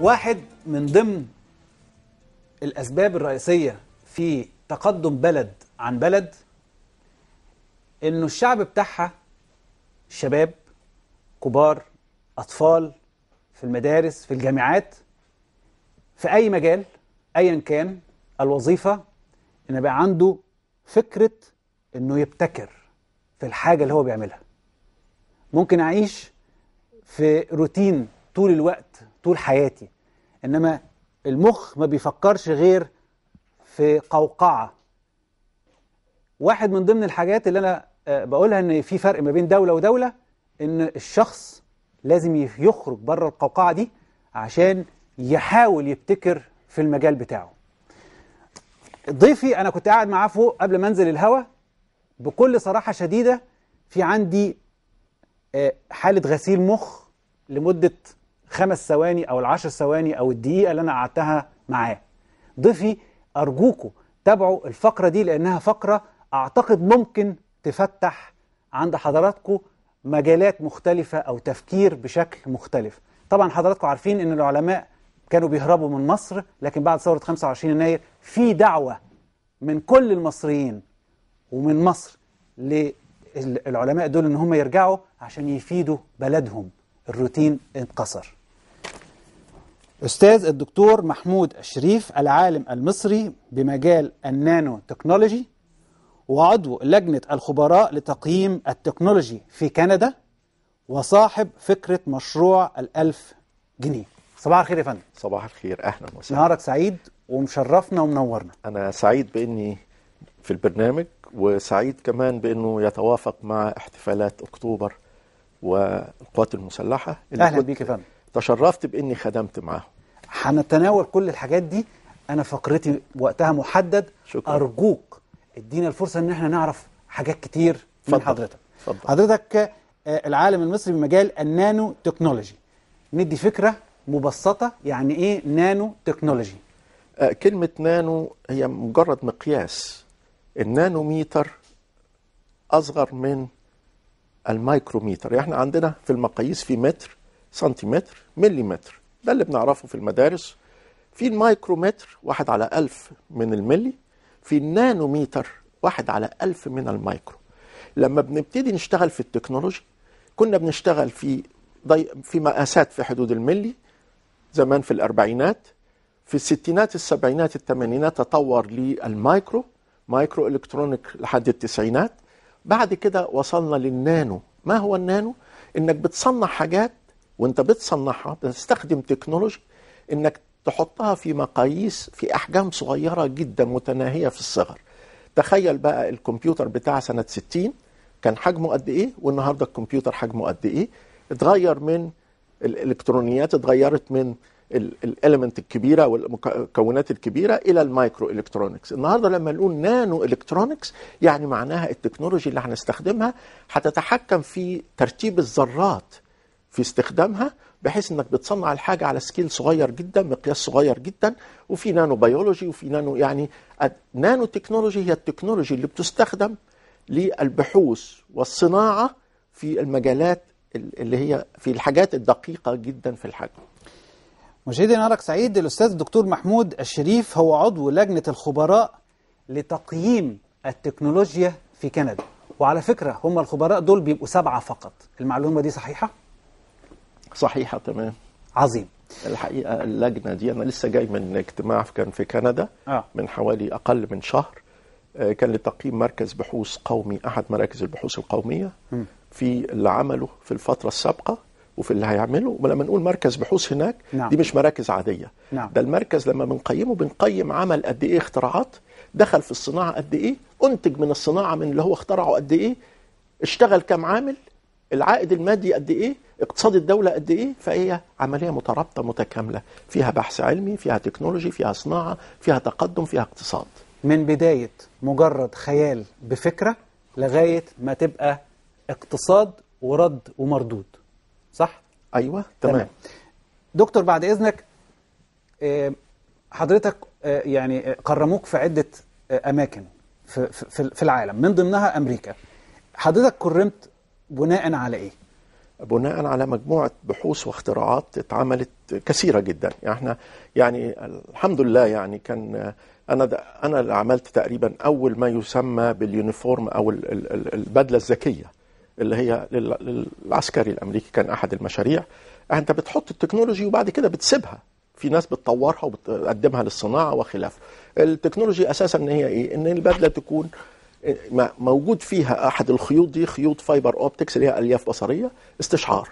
واحد من ضمن الأسباب الرئيسية في تقدم بلد عن بلد إنه الشعب بتاعها شباب كبار أطفال في المدارس في الجامعات في أي مجال أيا كان الوظيفة إن يبقى عنده فكرة إنه يبتكر في الحاجة اللي هو بيعملها ممكن أعيش في روتين طول الوقت طول حياتي إنما المخ ما بيفكرش غير في قوقعة واحد من ضمن الحاجات اللي أنا آه، بقولها إن في فرق ما بين دولة ودولة إن الشخص لازم يخرج بره القوقعة دي عشان يحاول يبتكر في المجال بتاعه ضيفي أنا كنت قاعد معاه فوق قبل ما أنزل الهوا بكل صراحة شديدة في عندي آه، حالة غسيل مخ لمدة خمس ثواني أو العشر ثواني أو الدقيقة اللي أنا قعدتها معاه ضيفي أرجوكم تابعوا الفقرة دي لأنها فقرة أعتقد ممكن تفتح عند حضراتكم مجالات مختلفة أو تفكير بشكل مختلف طبعا حضراتكم عارفين أن العلماء كانوا بيهربوا من مصر لكن بعد ثورة 25 يناير في دعوة من كل المصريين ومن مصر للعلماء دول ان هم يرجعوا عشان يفيدوا بلدهم الروتين انكسر أستاذ الدكتور محمود الشريف العالم المصري بمجال النانو تكنولوجي وعضو لجنة الخبراء لتقييم التكنولوجي في كندا وصاحب فكرة مشروع الألف جنيه صباح الخير يا فندم صباح الخير أهلا وسهلا نهارك سعيد ومشرفنا ومنورنا أنا سعيد بإني في البرنامج وسعيد كمان بإنه يتوافق مع احتفالات أكتوبر والقوات المسلحة أهلا بيك يا فندم تشرفت بإني خدمت معاهم هنتناول كل الحاجات دي أنا فقرتي وقتها محدد شكرا. أرجوك ادينا الفرصة إن احنا نعرف حاجات كتير فضل. من حضرتك فضل. حضرتك آه، العالم المصري بمجال النانو تكنولوجي ندي فكرة مبسطة يعني إيه نانو تكنولوجي آه، كلمة نانو هي مجرد مقياس النانوميتر أصغر من الميكروميتر يعني احنا عندنا في المقاييس في متر سنتيمتر مليمتر ده اللي بنعرفه في المدارس في المايكرومتر واحد على ألف من الملي في النانوميتر واحد على ألف من المايكرو لما بنبتدي نشتغل في التكنولوجي كنا بنشتغل في ضي... في مقاسات في حدود الملي زمان في الأربعينات في الستينات السبعينات الثمانينات تطور للمايكرو مايكرو إلكترونيك لحد التسعينات بعد كده وصلنا للنانو ما هو النانو؟ إنك بتصنع حاجات وانت بتصنعها بتستخدم تكنولوجي انك تحطها في مقاييس في احجام صغيره جدا متناهيه في الصغر تخيل بقى الكمبيوتر بتاع سنه 60 كان حجمه قد ايه والنهارده الكمبيوتر حجمه قد ايه اتغير من الالكترونيات اتغيرت من الاليمنت الكبيره والمكونات الكبيره الى المايكرو الكترونكس النهارده لما نقول نانو الكترونكس يعني معناها التكنولوجي اللي هنستخدمها هتتحكم في ترتيب الذرات في استخدامها بحيث انك بتصنع الحاجه على سكيل صغير جدا مقياس صغير جدا وفي نانو بيولوجي وفي نانو يعني نانو تكنولوجي هي التكنولوجي اللي بتستخدم للبحوث والصناعه في المجالات اللي هي في الحاجات الدقيقه جدا في الحجم. مشاهدينا نهارك سعيد الاستاذ الدكتور محمود الشريف هو عضو لجنه الخبراء لتقييم التكنولوجيا في كندا وعلى فكره هم الخبراء دول بيبقوا سبعه فقط المعلومه دي صحيحه؟ صحيحه تمام عظيم الحقيقه اللجنه دي انا لسه جاي من اجتماع كان في كندا آه. من حوالي اقل من شهر آه، كان لتقييم مركز بحوث قومي احد مراكز البحوث القوميه م. في اللي عمله في الفتره السابقه وفي اللي هيعمله ولما نقول مركز بحوث هناك نعم. دي مش مراكز عاديه نعم. ده المركز لما بنقيمه بنقيم عمل قد ايه اختراعات دخل في الصناعه قد ايه انتج من الصناعه من اللي هو اخترعه قد ايه اشتغل كام عامل العائد المادي قد ايه اقتصاد الدولة قد ايه فهي عملية مترابطة متكاملة فيها بحث علمي فيها تكنولوجي فيها صناعة فيها تقدم فيها اقتصاد من بداية مجرد خيال بفكرة لغاية ما تبقى اقتصاد ورد ومردود صح؟ أيوة تمام, تمام. دكتور بعد إذنك آه، حضرتك آه، يعني قرموك في عدة آه، أماكن في العالم من ضمنها أمريكا حضرتك كرمت بناء على ايه؟ بناء على مجموعة بحوث واختراعات اتعملت كثيرة جدا يعني احنا يعني الحمد لله يعني كان انا انا اللي عملت تقريبا اول ما يسمى باليونيفورم او البدلة الذكية اللي هي للعسكري الامريكي كان احد المشاريع انت بتحط التكنولوجي وبعد كده بتسيبها في ناس بتطورها وبتقدمها للصناعه وخلافه التكنولوجي اساسا ان هي ايه ان البدله تكون موجود فيها احد الخيوط دي خيوط فايبر اوبتكس اللي هي الياف بصريه استشعار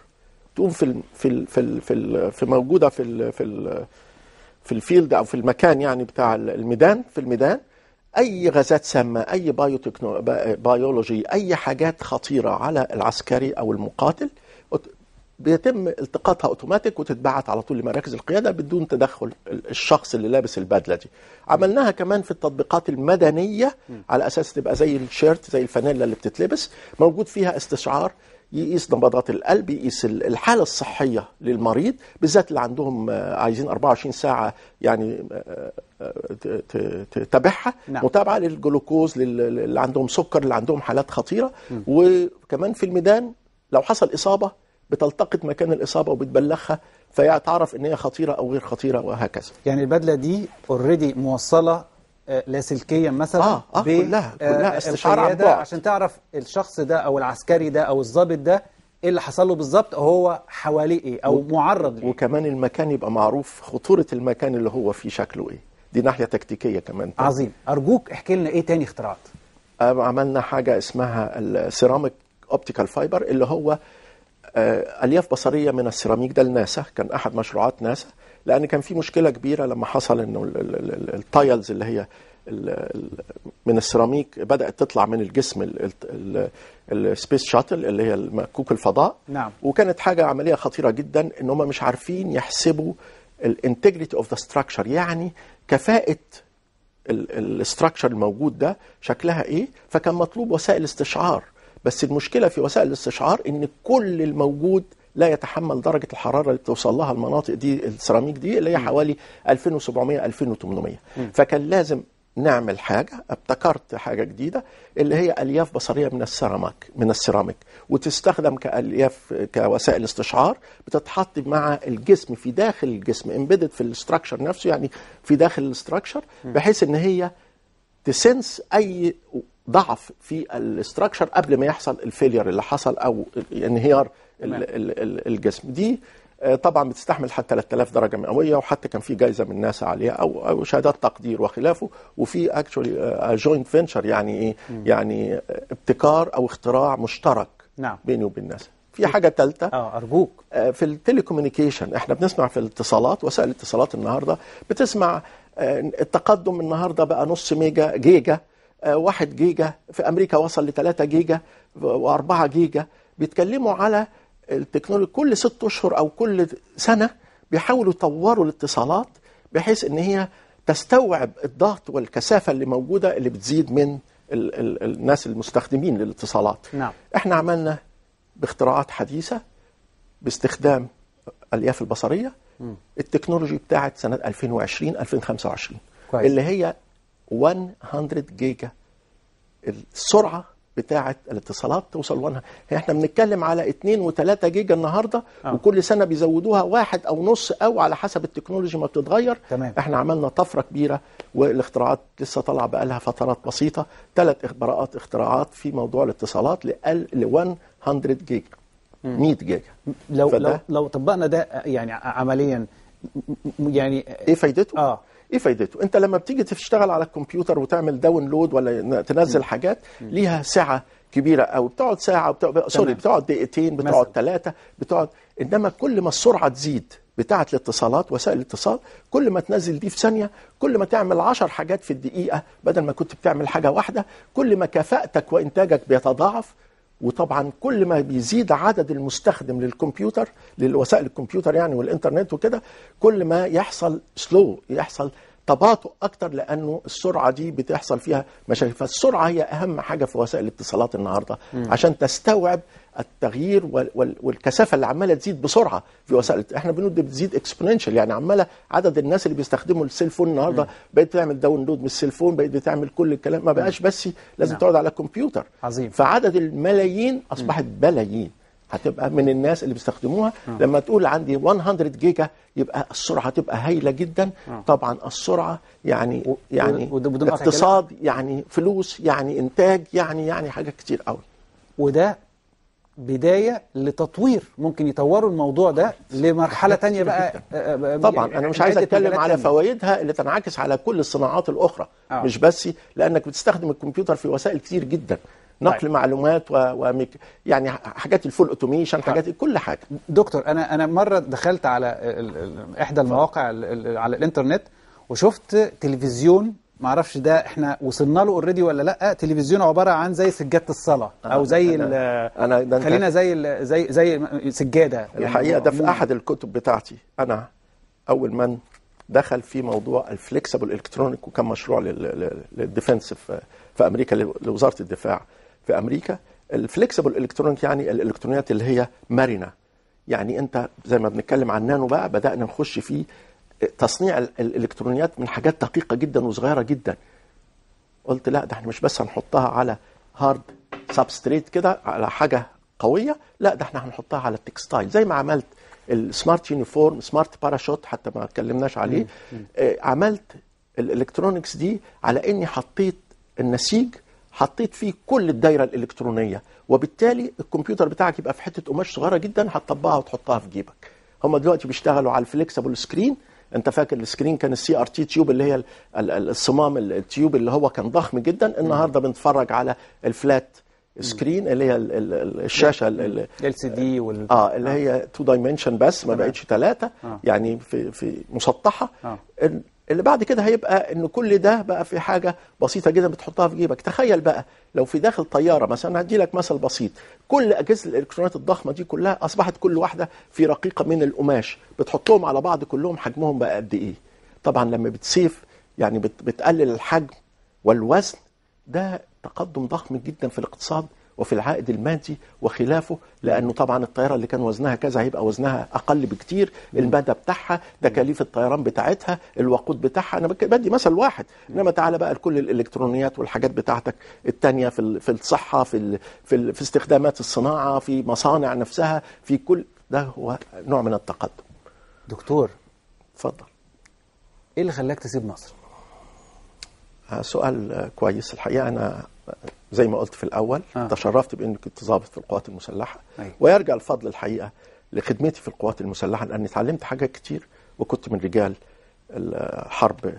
تقوم في في في في, في موجوده في في في الفيلد او في المكان يعني بتاع الميدان في الميدان اي غازات سامه اي بايو بايولوجي اي حاجات خطيره على العسكري او المقاتل بيتم التقاطها اوتوماتيك وتتبعت على طول لمراكز القياده بدون تدخل الشخص اللي لابس البدله دي. عملناها كمان في التطبيقات المدنيه على اساس تبقى زي الشيرت زي الفانيلا اللي بتتلبس موجود فيها استشعار يقيس نبضات القلب يقيس الحاله الصحيه للمريض بالذات اللي عندهم آه، عايزين 24 ساعه يعني آه، آه، تتابعها نعم. متابعه للجلوكوز اللي عندهم سكر اللي عندهم حالات خطيره م. وكمان في الميدان لو حصل اصابه بتلتقط مكان الاصابه وبتبلغها فيتعرف ان هي خطيره او غير خطيره وهكذا يعني البدله دي اوريدي موصله آه، لاسلكيا مثلا آه آه كلها آه، كلها آه، استشعار عن بعد. عشان تعرف الشخص ده او العسكري ده او الضابط ده ايه اللي حصل له بالظبط هو حواليه ايه او معرض ليه وكمان المكان يبقى معروف خطوره المكان اللي هو فيه شكله ايه دي ناحيه تكتيكيه كمان تاني. عظيم ارجوك احكي لنا ايه تاني اختراعات عملنا حاجه اسمها السيراميك اوبتيكال فايبر اللي هو آه، الياف بصريه من السيراميك ده لناسا كان احد مشروعات ناسا لان كان في مشكله كبيره لما حصل انه التايلز اللي هي من السيراميك بدات تطلع من الجسم السبيس شاتل اللي هي مكوك الفضاء نعم. وكانت حاجه عمليه خطيره جدا ان هم مش عارفين يحسبوا الانتجريتي اوف ذا ستراكشر يعني كفاءه الاستراكشر الموجود ده شكلها ايه فكان مطلوب وسائل استشعار بس المشكلة في وسائل الاستشعار إن كل الموجود لا يتحمل درجة الحرارة اللي بتوصل لها المناطق دي السيراميك دي اللي هي حوالي 2700 2800 فكان لازم نعمل حاجة ابتكرت حاجة جديدة اللي هي ألياف بصرية من السيراميك من السيراميك وتستخدم كألياف كوسائل استشعار بتتحط مع الجسم في داخل الجسم امبيدد في الاستراكشر نفسه يعني في داخل الاستراكشر بحيث ان هي تسنس اي ضعف في الاستراكشر قبل ما يحصل الفيلير اللي حصل او انهيار الجسم دي آه، طبعا بتستحمل حتى 3000 درجه مئويه وحتى كان في جائزه من ناسا عليها او او شهادات تقدير وخلافه وفي اكشولي جوينت فينشر يعني ايه يعني آه، ابتكار او اختراع مشترك نعم. بيني وبين ناسا في إيه؟ حاجه ثالثه اه ارجوك آه، في التليكومينيكيشن احنا بنسمع في الاتصالات وسائل الاتصالات النهارده بتسمع التقدم النهارده بقى نص ميجا جيجا 1 آه، جيجا في امريكا وصل ل 3 جيجا و4 جيجا بيتكلموا على التكنولوجي كل ست اشهر او كل سنه بيحاولوا يطوروا الاتصالات بحيث ان هي تستوعب الضغط والكثافه اللي موجوده اللي بتزيد من ال ال الناس المستخدمين للاتصالات نعم. احنا عملنا باختراعات حديثه باستخدام الياف البصريه م. التكنولوجي بتاعت سنه 2020 2025 كويس. اللي هي 100 جيجا السرعه بتاعه الاتصالات توصل لها يعني احنا بنتكلم على 2 و3 جيجا النهارده آه. وكل سنه بيزودوها واحد او نص او على حسب التكنولوجي ما بتتغير تمام. احنا عملنا طفره كبيره والاختراعات لسه طالعه بقى لها فترات بسيطه ثلاث اختراعات اختراعات في موضوع الاتصالات ل 100 جيجا 100 جيجا لو لو لو طبقنا ده يعني عمليا يعني ايه فايدته؟ اه ايه فايدته انت لما بتيجي تشتغل على الكمبيوتر وتعمل داونلود ولا تنزل حاجات ليها سعه كبيره او بتقعد ساعه بتقعد سوري بتقعد دقيقتين بتقعد ثلاثه بتقعد انما كل ما السرعه تزيد بتاعه الاتصالات وسائل الاتصال كل ما تنزل دي في ثانيه كل ما تعمل عشر حاجات في الدقيقه بدل ما كنت بتعمل حاجه واحده كل ما كفاءتك وانتاجك بيتضاعف وطبعا كل ما بيزيد عدد المستخدم للكمبيوتر للوسائل الكمبيوتر يعني والانترنت وكده كل ما يحصل سلو يحصل تباطؤ اكتر لانه السرعه دي بتحصل فيها مشاكل فالسرعه هي اهم حاجه في وسائل الاتصالات النهارده م. عشان تستوعب التغيير والكثافه اللي عماله تزيد بسرعه في وسائل احنا بنود بتزيد اكسبوننشال يعني عماله عدد الناس اللي بيستخدموا السيلفون النهارده بقت تعمل داونلود من السيلفون بقيت بقت بتعمل كل الكلام ما بقاش بس لازم نعم. تقعد على الكمبيوتر عظيم فعدد الملايين اصبحت بلايين هتبقى من الناس اللي بيستخدموها أوه. لما تقول عندي 100 جيجا يبقى السرعه هتبقى هايله جدا أوه. طبعا السرعه يعني و... يعني و... اقتصاد يعني فلوس يعني انتاج يعني يعني حاجات كتير قوي وده بداية لتطوير ممكن يطوروا الموضوع ده لمرحلة تانية بقى آه، آه، آه، يعني طبعا أنا مش عايز أتكلم على فوائدها اللي تنعكس على كل الصناعات الأخرى آه. مش بس لأنك بتستخدم الكمبيوتر في وسائل كتير جدا نقل طيب. معلومات و... وميك... يعني حاجات الفول اوتوميشن طيب. حاجات طيب. كل حاجه دكتور انا انا مره دخلت على ال... احدى المواقع ال... على الانترنت وشفت تلفزيون معرفش ده احنا وصلنا له اوريدي ولا لا تلفزيون عباره عن زي سجاده الصلاه آه، او زي أنا أنا خلينا زي زي زي سجاده الحقيقه ده في يعني احد الكتب بتاعتي انا اول من دخل في موضوع الفليكسبل الكترونيك وكان مشروع للديفنس في امريكا لوزاره الدفاع في امريكا الفليكسبل الكترونيك يعني الالكترونيات اللي هي مرنه يعني انت زي ما بنتكلم عن نانو بقى بدانا نخش في تصنيع الالكترونيات من حاجات دقيقه جدا وصغيره جدا قلت لا ده احنا مش بس هنحطها على هارد سبستريت كده على حاجه قويه لا ده احنا هنحطها على التكستايل زي ما عملت السمارت يونيفورم سمارت باراشوت حتى ما اتكلمناش عليه آه، عملت الالكترونكس دي على اني حطيت النسيج حطيت فيه كل الدايره الالكترونيه وبالتالي الكمبيوتر بتاعك يبقى في حته قماش صغيره جدا هتطبقها وتحطها في جيبك هم دلوقتي بيشتغلوا على الفليكسبل سكرين انت فاكر السكرين كان السي ار تي تيوب اللي هي الصمام التيوب اللي هو كان ضخم جدا النهارده بنتفرج على الفلات سكرين اللي هي الشاشه ال سي دي وال اه اللي آه. هي تو دايمنشن بس ما بقتش ثلاثه آه. يعني في في مسطحه آه. اللي بعد كده هيبقى ان كل ده بقى في حاجه بسيطه جدا بتحطها في جيبك تخيل بقى لو في داخل طياره مثلا هدي لك مثل بسيط كل اجهزه الالكترونيات الضخمه دي كلها اصبحت كل واحده في رقيقه من القماش بتحطهم على بعض كلهم حجمهم بقى قد ايه طبعا لما بتسيف يعني بتقلل الحجم والوزن ده تقدم ضخم جدا في الاقتصاد وفي العائد المادي وخلافه لانه طبعا الطياره اللي كان وزنها كذا هيبقى وزنها اقل بكتير المدى بتاعها تكاليف الطيران بتاعتها الوقود بتاعها انا بدي مثل واحد انما تعالى بقى لكل الالكترونيات والحاجات بتاعتك الثانيه في في الصحه في في, في استخدامات الصناعه في مصانع نفسها في كل ده هو نوع من التقدم دكتور اتفضل ايه اللي خلاك تسيب مصر آه، سؤال كويس الحقيقه انا زي ما قلت في الاول آه. تشرفت باني كنت ضابط في القوات المسلحه أي. أيوة. ويرجع الفضل الحقيقه لخدمتي في القوات المسلحه لاني اتعلمت حاجات كتير وكنت من رجال الحرب